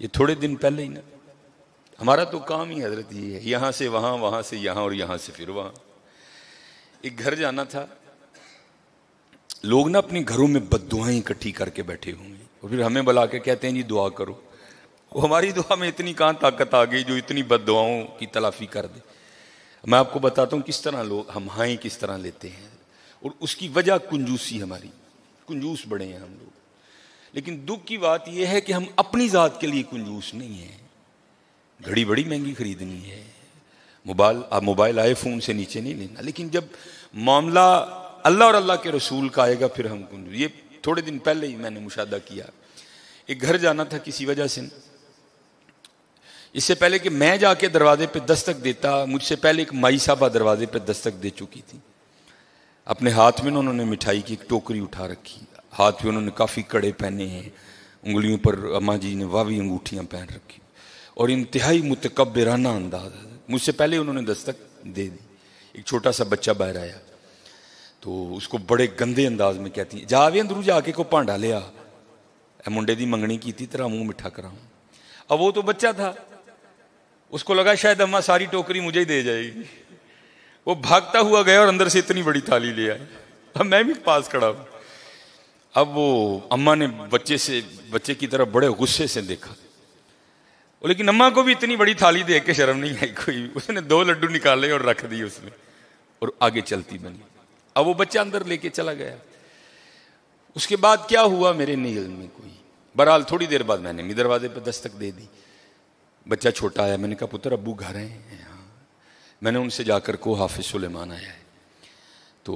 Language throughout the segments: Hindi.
ये थोड़े दिन पहले ही ना हमारा तो काम ही हजरत ये है यहां से वहां वहां से यहां और यहां से फिर वहां एक घर जाना था लोग ना अपने घरों में बदुआएं इकट्ठी करके बैठे होंगे और फिर हमें बुला के कहते हैं जी दुआ करो वो हमारी दुआ में इतनी कहाँ ताकत आ गई जो इतनी बदुआओं की तलाफी कर दे मैं आपको बताता हूँ किस तरह लोग हम हाई किस तरह लेते हैं और उसकी वजह कुंजूसी हमारी कुंजूस बड़े हैं हम लोग लेकिन दुख की बात यह है कि हम अपनी ज़ात के लिए कंजूस नहीं है घड़ी बड़ी महंगी खरीदनी है मोबाइल आप मोबाइल आए फ़ोन से नीचे नहीं लेना लेकिन जब मामला अल्लाह और अल्लाह के रसूल का आएगा फिर हम कंजूस ये थोड़े दिन पहले ही मैंने मुशादा किया एक घर जाना था किसी वजह से इससे पहले कि मैं जाके दरवाजे पे दस्तक देता मुझसे पहले एक माई साहबा दरवाजे पे दस्तक दे चुकी थी अपने हाथ में उन्होंने मिठाई की एक टोकरी उठा रखी हाथ में उन्होंने काफ़ी कड़े पहने हैं उंगलियों पर अम्मा जी ने वावी अंगूठियाँ पहन रखी और इंतहाई मुतकबराना अंदाज मुझसे पहले उन्होंने दस्तक दे दी एक छोटा सा बच्चा बाहर आया तो उसको बड़े गंदे अंदाज में कहती जा भी अंदरू जाके को भांडा लिया मुंडे की मंगनी की थी तेरा मुंह मिठा कराऊं अब वो तो बच्चा था उसको लगा शायद अम्मा सारी टोकरी मुझे ही दे जाएगी वो भागता हुआ गया और अंदर से इतनी बड़ी थाली ले आए अब मैं भी पास खड़ा हूं अब वो अम्मा ने बच्चे से बच्चे की तरफ बड़े गुस्से से देखा लेकिन अम्मा को भी इतनी बड़ी थाली देख के शर्म नहीं आई कोई उसने दो लड्डू निकाले और रख दिए उसने और आगे चलती बनी अब वो बच्चा अंदर लेके चला गया उसके बाद क्या हुआ मेरे नील में कोई बहरहाल थोड़ी देर बाद मैंने भी दरवाजे पर दस्तक दे दी बच्चा छोटा आया मैंने कहा पुत्र अबू घर हैं मैंने उनसे जाकर को हाफिज सुलेमान आया है तो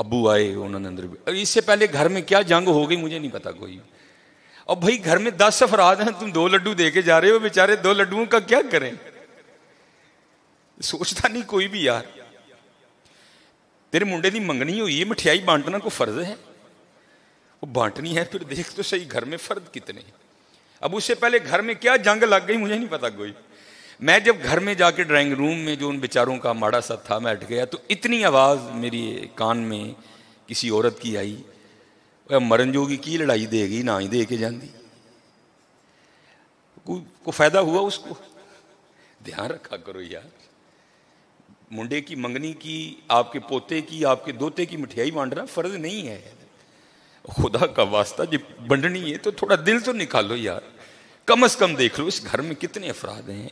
अबू आए उन्होंने अंदर और इससे पहले घर में क्या जंग हो गई मुझे नहीं पता कोई और भाई घर में दस अफराद हैं तुम दो लड्डू दे के जा रहे हो बेचारे दो लड्डुओं का क्या करें सोचता नहीं कोई भी यार तेरे मुंडे की मंगनी हुई है मिठाई बांटना को फर्ज है वो बांटनी है फिर देख तो सही घर में फर्द कितने अब उससे पहले घर में क्या जंग लग गई मुझे नहीं पता कोई मैं जब घर में जाके ड्राइंग रूम में जो उन बेचारों का माड़ा सा था मैं अट गया तो इतनी आवाज़ मेरी कान में किसी औरत की आई मरण जोगी की लड़ाई देगी ना ही दे के जाती को, को फायदा हुआ उसको ध्यान रखा करो यार मुंडे की मंगनी की आपके पोते की आपके दोते की मिठाई बांटना फर्ज नहीं है खुदा का वास्ता जब बंटनी है तो थोड़ा दिल तो निकालो यार कम से कम देख लो इस घर में कितने अफराद हैं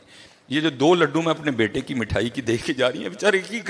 ये जो दो लड्डू मैं अपने बेटे की मिठाई की देख के जा रही है बेचारे की